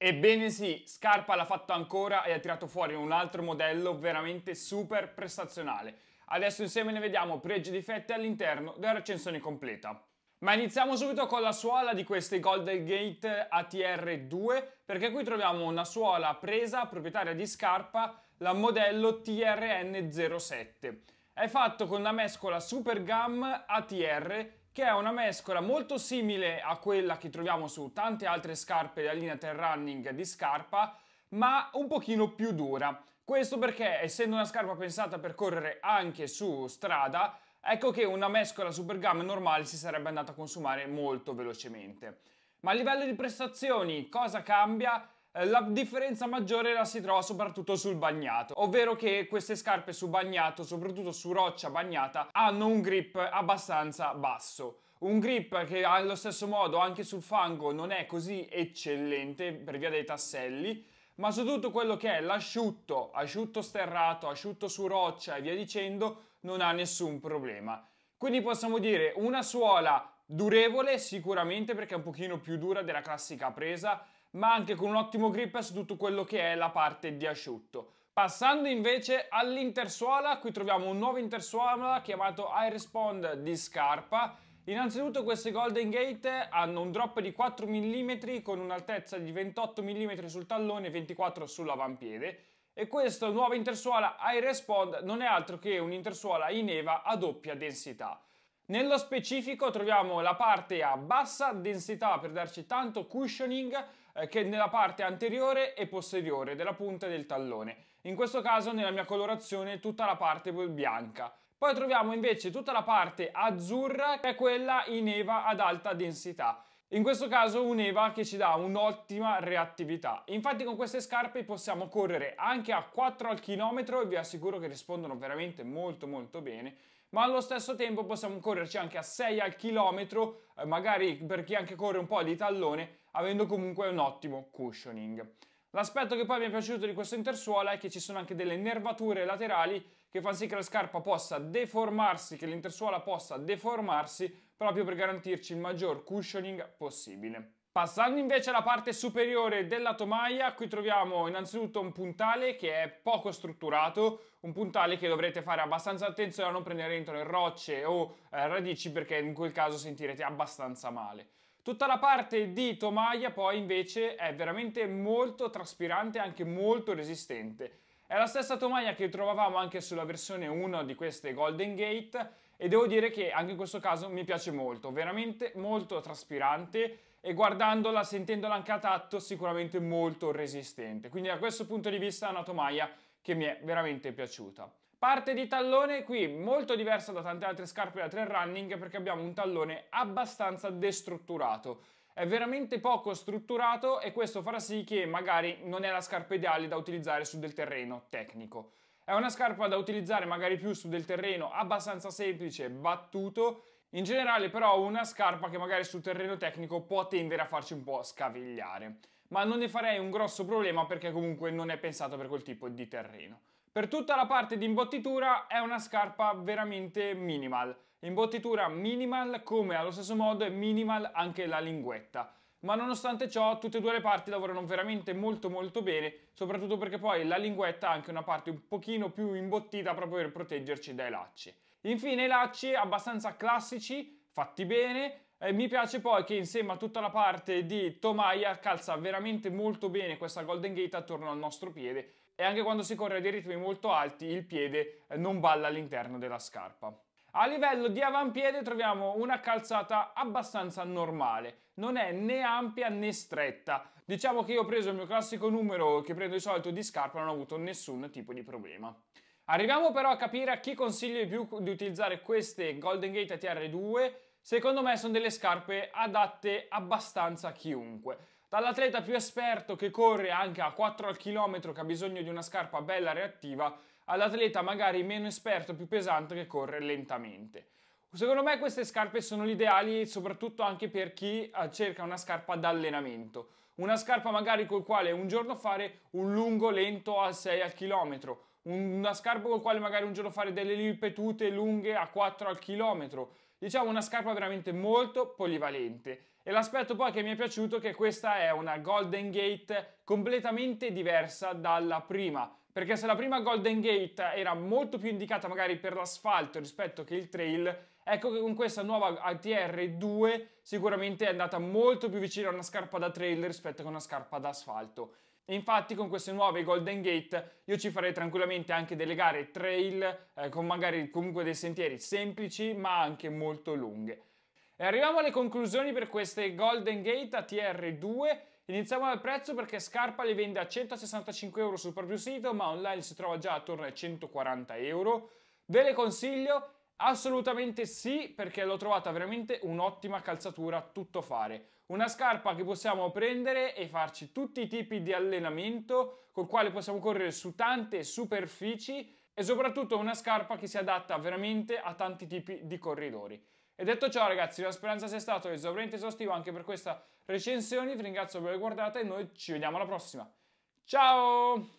Ebbene sì, Scarpa l'ha fatto ancora e ha tirato fuori un altro modello veramente super prestazionale. Adesso insieme ne vediamo pregi e difetti all'interno della recensione completa. Ma iniziamo subito con la suola di queste Golden Gate ATR2 perché qui troviamo una suola presa proprietaria di Scarpa, la modello TRN07. È fatto con una mescola Super Gum ATR che è una mescola molto simile a quella che troviamo su tante altre scarpe della linea trail running di scarpa, ma un pochino più dura. Questo perché, essendo una scarpa pensata per correre anche su strada, ecco che una mescola Super supergam normale si sarebbe andata a consumare molto velocemente. Ma a livello di prestazioni cosa cambia? Eh, la differenza maggiore la si trova soprattutto sul bagnato, ovvero che queste scarpe su bagnato, soprattutto su roccia bagnata, hanno un grip abbastanza basso. Un grip che allo stesso modo anche sul fango non è così eccellente per via dei tasselli, ma su tutto quello che è l'asciutto, asciutto sterrato, asciutto su roccia e via dicendo, non ha nessun problema. Quindi possiamo dire una suola durevole sicuramente perché è un pochino più dura della classica presa, ma anche con un ottimo grip su tutto quello che è la parte di asciutto. Passando invece all'intersuola, qui troviamo un nuovo intersuola chiamato I Respond di scarpa. Innanzitutto queste Golden Gate hanno un drop di 4 mm con un'altezza di 28 mm sul tallone e 24 sull'avampiede e questa nuova intersuola I Respond non è altro che un'intersuola in EVA a doppia densità. Nello specifico troviamo la parte a bassa densità per darci tanto cushioning eh, che nella parte anteriore e posteriore della punta del tallone. In questo caso nella mia colorazione tutta la parte bianca. Poi troviamo invece tutta la parte azzurra che è quella in eva ad alta densità. In questo caso un'EVA che ci dà un'ottima reattività. Infatti con queste scarpe possiamo correre anche a 4 al chilometro e vi assicuro che rispondono veramente molto molto bene ma allo stesso tempo possiamo correrci anche a 6 al chilometro, eh, magari per chi anche corre un po' di tallone, avendo comunque un ottimo cushioning. L'aspetto che poi mi è piaciuto di questo intersuola è che ci sono anche delle nervature laterali che fanno sì che la scarpa possa deformarsi, che l'intersuola possa deformarsi proprio per garantirci il maggior cushioning possibile. Passando invece alla parte superiore della tomaia, qui troviamo innanzitutto un puntale che è poco strutturato, un puntale che dovrete fare abbastanza attenzione a non prendere dentro le rocce o eh, radici perché in quel caso sentirete abbastanza male. Tutta la parte di tomaia poi invece è veramente molto traspirante e anche molto resistente. È la stessa tomaia che trovavamo anche sulla versione 1 di queste Golden Gate e devo dire che anche in questo caso mi piace molto, veramente molto traspirante e guardandola, sentendola anche a tatto, sicuramente molto resistente. Quindi da questo punto di vista è una tomaia che mi è veramente piaciuta. Parte di tallone qui molto diversa da tante altre scarpe da trail running perché abbiamo un tallone abbastanza destrutturato. È veramente poco strutturato e questo farà sì che magari non è la scarpa ideale da utilizzare su del terreno tecnico. È una scarpa da utilizzare magari più su del terreno abbastanza semplice, battuto, in generale però una scarpa che magari sul terreno tecnico può tendere a farci un po' scavigliare, ma non ne farei un grosso problema perché comunque non è pensata per quel tipo di terreno. Per tutta la parte di imbottitura è una scarpa veramente minimal, imbottitura minimal come allo stesso modo è minimal anche la linguetta ma nonostante ciò tutte e due le parti lavorano veramente molto molto bene, soprattutto perché poi la linguetta ha anche una parte un pochino più imbottita proprio per proteggerci dai lacci. Infine i lacci abbastanza classici, fatti bene, eh, mi piace poi che insieme a tutta la parte di Tomaia calza veramente molto bene questa Golden Gate attorno al nostro piede e anche quando si corre a dei ritmi molto alti il piede non balla all'interno della scarpa. A livello di avampiede troviamo una calzata abbastanza normale, non è né ampia né stretta. Diciamo che io ho preso il mio classico numero che prendo di solito di scarpa, non ho avuto nessun tipo di problema. Arriviamo però a capire a chi consiglio di più di utilizzare queste Golden Gate ATR2. Secondo me sono delle scarpe adatte abbastanza a chiunque. Dall'atleta più esperto che corre anche a 4 al chilometro che ha bisogno di una scarpa bella reattiva all'atleta magari meno esperto, più pesante che corre lentamente. Secondo me queste scarpe sono ideali soprattutto anche per chi eh, cerca una scarpa d'allenamento. Una scarpa magari col quale un giorno fare un lungo lento a 6 al chilometro, una scarpa col quale magari un giorno fare delle ripetute lunghe a 4 al chilometro, Diciamo una scarpa veramente molto polivalente. E l'aspetto poi che mi è piaciuto è che questa è una Golden Gate completamente diversa dalla prima, perché se la prima Golden Gate era molto più indicata magari per l'asfalto rispetto che il trail, ecco che con questa nuova ATR 2 sicuramente è andata molto più vicina a una scarpa da trail rispetto a una scarpa da asfalto. E infatti con queste nuove Golden Gate io ci farei tranquillamente anche delle gare trail eh, con magari comunque dei sentieri semplici ma anche molto lunghe. E arriviamo alle conclusioni per queste Golden Gate ATR 2. Iniziamo dal prezzo perché Scarpa le vende a 165 euro sul proprio sito ma online si trova già attorno ai 140 euro. Ve le consiglio Assolutamente sì, perché l'ho trovata veramente un'ottima calzatura tutto fare. Una scarpa che possiamo prendere e farci tutti i tipi di allenamento, col quale possiamo correre su tante superfici e soprattutto una scarpa che si adatta veramente a tanti tipi di corridori. E detto ciò ragazzi, la speranza sia stato esauriente esaustivo anche per questa recensione, vi ringrazio per aver guardato e noi ci vediamo alla prossima. Ciao!